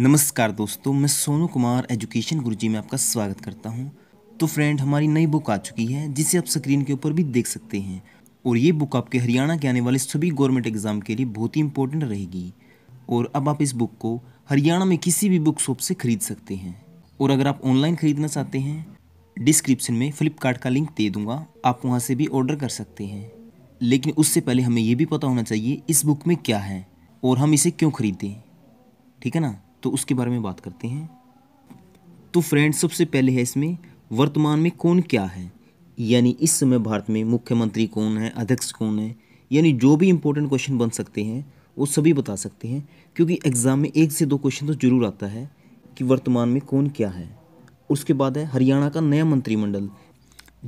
नमस्कार दोस्तों मैं सोनू कुमार एजुकेशन गुरुजी में आपका स्वागत करता हूं तो फ्रेंड हमारी नई बुक आ चुकी है जिसे आप स्क्रीन के ऊपर भी देख सकते हैं और ये बुक आपके हरियाणा के आने वाले सभी गवर्नमेंट एग्ज़ाम के लिए बहुत ही इंपॉर्टेंट रहेगी और अब आप इस बुक को हरियाणा में किसी भी बुक शॉप से खरीद सकते हैं और अगर आप ऑनलाइन ख़रीदना चाहते हैं डिस्क्रिप्शन में फ़्लिपकार्ट का लिंक दे दूँगा आप वहाँ से भी ऑर्डर कर सकते हैं लेकिन उससे पहले हमें ये भी पता होना चाहिए इस बुक में क्या है और हम इसे क्यों खरीदें ठीक है ना तो उसके बारे में बात करते हैं तो फ्रेंड्स सबसे पहले है इसमें वर्तमान में कौन क्या है यानी इस समय भारत में मुख्यमंत्री कौन है अध्यक्ष कौन है यानी जो भी इम्पोर्टेंट क्वेश्चन बन सकते हैं वो सभी बता सकते हैं क्योंकि एग्ज़ाम में एक से दो क्वेश्चन तो जरूर आता है कि वर्तमान में कौन क्या है उसके बाद है हरियाणा का नया मंत्रिमंडल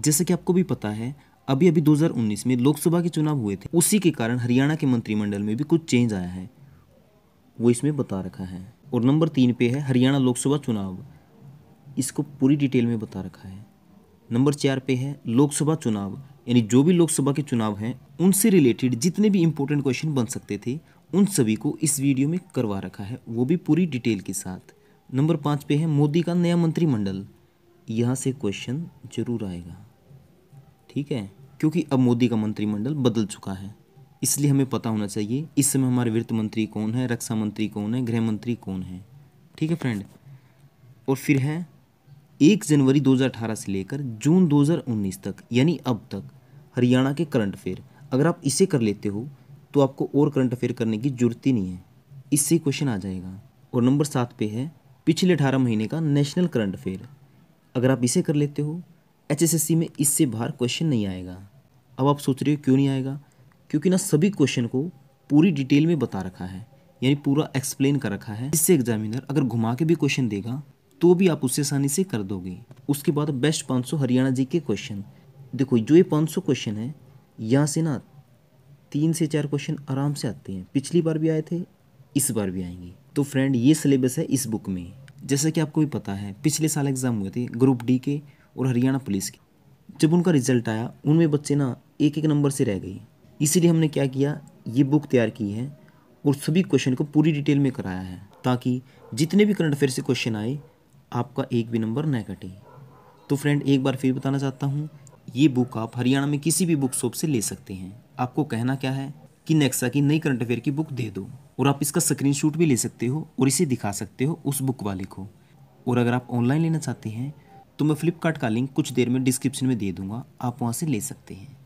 जैसे कि आपको भी पता है अभी अभी 2019 में लोकसभा के चुनाव हुए थे उसी के कारण हरियाणा के मंत्रिमंडल में भी कुछ चेंज आया है वो इसमें बता रखा है और नंबर तीन पे है हरियाणा लोकसभा चुनाव इसको पूरी डिटेल में बता रखा है नंबर चार पे है लोकसभा चुनाव यानी जो भी लोकसभा के चुनाव हैं उनसे रिलेटेड जितने भी इम्पोर्टेंट क्वेश्चन बन सकते थे उन सभी को इस वीडियो में करवा रखा है वो भी पूरी डिटेल के साथ नंबर पाँच पे है मोदी का नया मंत्रिमंडल यहाँ से क्वेश्चन जरूर आएगा ठीक है क्योंकि अब मोदी का मंत्रिमंडल बदल चुका है इसलिए हमें पता होना चाहिए इस समय हमारे वित्त मंत्री कौन है रक्षा मंत्री कौन है गृह मंत्री कौन है ठीक है फ्रेंड और फिर है एक जनवरी 2018 से लेकर जून 2019 तक यानी अब तक हरियाणा के करंट अफेयर अगर आप इसे कर लेते हो तो आपको और करंट अफेयर करने की जरूरत ही नहीं है इससे क्वेश्चन आ जाएगा और नंबर सात पे है पिछले अठारह महीने का नेशनल करंट अफेयर अगर आप इसे कर लेते हो एच में इससे बाहर क्वेश्चन नहीं आएगा अब आप सोच रहे हो क्यों नहीं आएगा क्योंकि ना सभी क्वेश्चन को पूरी डिटेल में बता रखा है यानी पूरा एक्सप्लेन कर रखा है इससे एग्जामिनर अगर घुमा के भी क्वेश्चन देगा तो भी आप उससे आसानी से कर दोगे उसके बाद बेस्ट 500 हरियाणा जी के क्वेश्चन देखो जो ये 500 क्वेश्चन है यहाँ से ना तीन से चार क्वेश्चन आराम से आते हैं पिछली बार भी आए थे इस बार भी आएंगे तो फ्रेंड ये सिलेबस है इस बुक में जैसा कि आपको भी पता है पिछले साल एग्ज़ाम हुए थे ग्रुप डी के और हरियाणा पुलिस के जब उनका रिजल्ट आया उनमें बच्चे ना एक एक नंबर से रह गई इसीलिए हमने क्या किया ये बुक तैयार की है और सभी क्वेश्चन को पूरी डिटेल में कराया है ताकि जितने भी करंट अफेयर से क्वेश्चन आए आपका एक भी नंबर न कटे तो फ्रेंड एक बार फिर बताना चाहता हूँ ये बुक आप हरियाणा में किसी भी बुक शॉप से ले सकते हैं आपको कहना क्या है कि नेक्सा की नई करंट अफेयर की बुक दे दो और आप इसका स्क्रीन भी ले सकते हो और इसे दिखा सकते हो उस बुक वाले को और अगर आप ऑनलाइन लेना चाहते हैं तो मैं फ्लिपकार्ट का लिंक कुछ देर में डिस्क्रिप्शन में दे दूंगा आप वहाँ से ले सकते हैं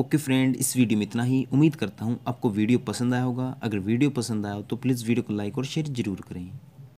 ओके फ्रेंड इस वीडियो में इतना ही उम्मीद करता हूँ आपको वीडियो पसंद आया होगा अगर वीडियो पसंद आया हो तो प्लीज़ वीडियो को लाइक और शेयर ज़रूर करें